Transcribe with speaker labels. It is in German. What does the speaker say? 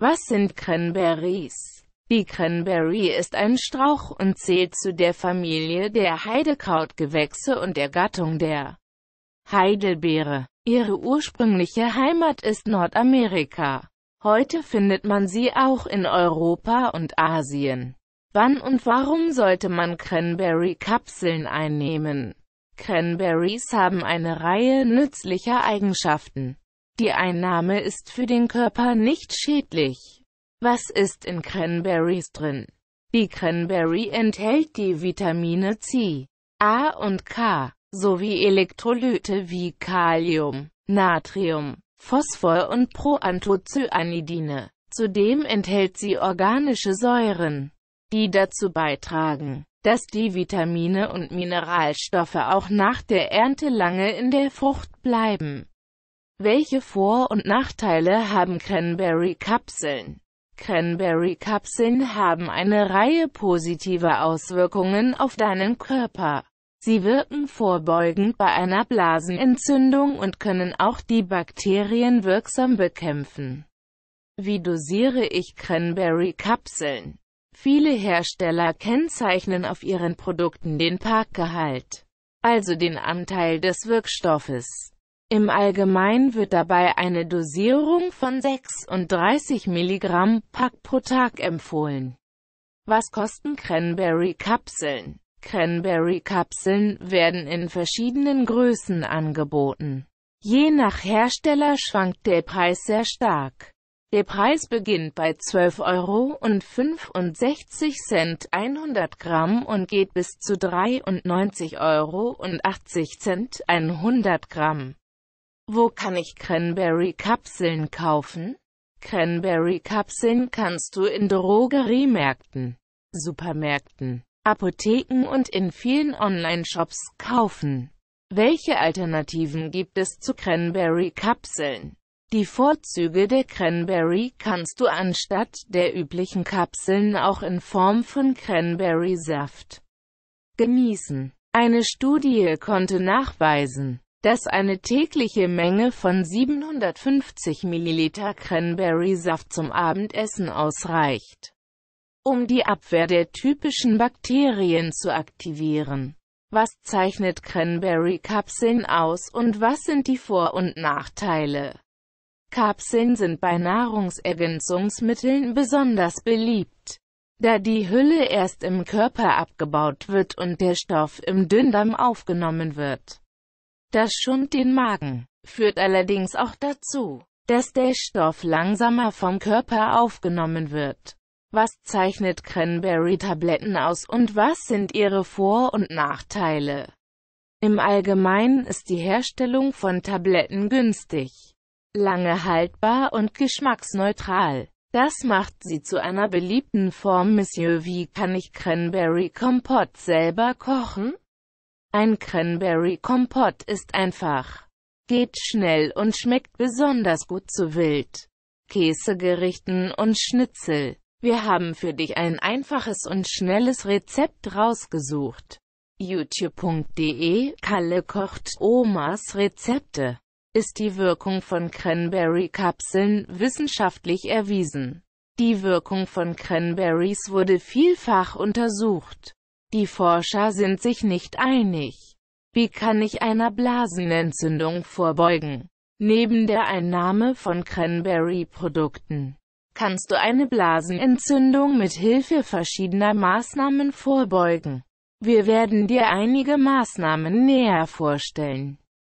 Speaker 1: Was sind Cranberries? Die Cranberry ist ein Strauch und zählt zu der Familie der Heidekrautgewächse und der Gattung der Heidelbeere. Ihre ursprüngliche Heimat ist Nordamerika. Heute findet man sie auch in Europa und Asien. Wann und warum sollte man Cranberry-Kapseln einnehmen? Cranberries haben eine Reihe nützlicher Eigenschaften. Die Einnahme ist für den Körper nicht schädlich. Was ist in Cranberries drin? Die Cranberry enthält die Vitamine C, A und K, sowie Elektrolyte wie Kalium, Natrium, Phosphor und Proanthocyanidine. Zudem enthält sie organische Säuren, die dazu beitragen, dass die Vitamine und Mineralstoffe auch nach der Ernte lange in der Frucht bleiben. Welche Vor- und Nachteile haben Cranberry-Kapseln? Cranberry-Kapseln haben eine Reihe positiver Auswirkungen auf deinen Körper. Sie wirken vorbeugend bei einer Blasenentzündung und können auch die Bakterien wirksam bekämpfen. Wie dosiere ich Cranberry-Kapseln? Viele Hersteller kennzeichnen auf ihren Produkten den Parkgehalt, also den Anteil des Wirkstoffes. Im Allgemeinen wird dabei eine Dosierung von 36 mg Pack pro Tag empfohlen. Was kosten Cranberry-Kapseln? Cranberry-Kapseln werden in verschiedenen Größen angeboten. Je nach Hersteller schwankt der Preis sehr stark. Der Preis beginnt bei 12,65 Euro 100 Gramm und geht bis zu 93,80 Euro 100 Gramm. Wo kann ich Cranberry-Kapseln kaufen? Cranberry-Kapseln kannst du in Drogeriemärkten, Supermärkten, Apotheken und in vielen Online-Shops kaufen. Welche Alternativen gibt es zu Cranberry-Kapseln? Die Vorzüge der Cranberry kannst du anstatt der üblichen Kapseln auch in Form von Cranberry-Saft genießen. Eine Studie konnte nachweisen, dass eine tägliche Menge von 750 ml Cranberry-Saft zum Abendessen ausreicht, um die Abwehr der typischen Bakterien zu aktivieren. Was zeichnet Cranberry-Kapseln aus und was sind die Vor- und Nachteile? Kapseln sind bei Nahrungsergänzungsmitteln besonders beliebt, da die Hülle erst im Körper abgebaut wird und der Stoff im Dünndarm aufgenommen wird. Das schont den Magen, führt allerdings auch dazu, dass der Stoff langsamer vom Körper aufgenommen wird. Was zeichnet Cranberry-Tabletten aus und was sind ihre Vor- und Nachteile? Im Allgemeinen ist die Herstellung von Tabletten günstig, lange haltbar und geschmacksneutral. Das macht sie zu einer beliebten Form. Monsieur, wie kann ich Cranberry Kompott selber kochen? Ein Cranberry-Kompott ist einfach, geht schnell und schmeckt besonders gut zu Wild, Käsegerichten und Schnitzel. Wir haben für dich ein einfaches und schnelles Rezept rausgesucht. youtube.de Kalle kocht Omas Rezepte. Ist die Wirkung von Cranberry-Kapseln wissenschaftlich erwiesen? Die Wirkung von Cranberries wurde vielfach untersucht. Die Forscher sind sich nicht einig. Wie kann ich einer Blasenentzündung vorbeugen? Neben der Einnahme von Cranberry-Produkten kannst du eine Blasenentzündung mit Hilfe verschiedener Maßnahmen vorbeugen. Wir werden dir einige Maßnahmen näher vorstellen.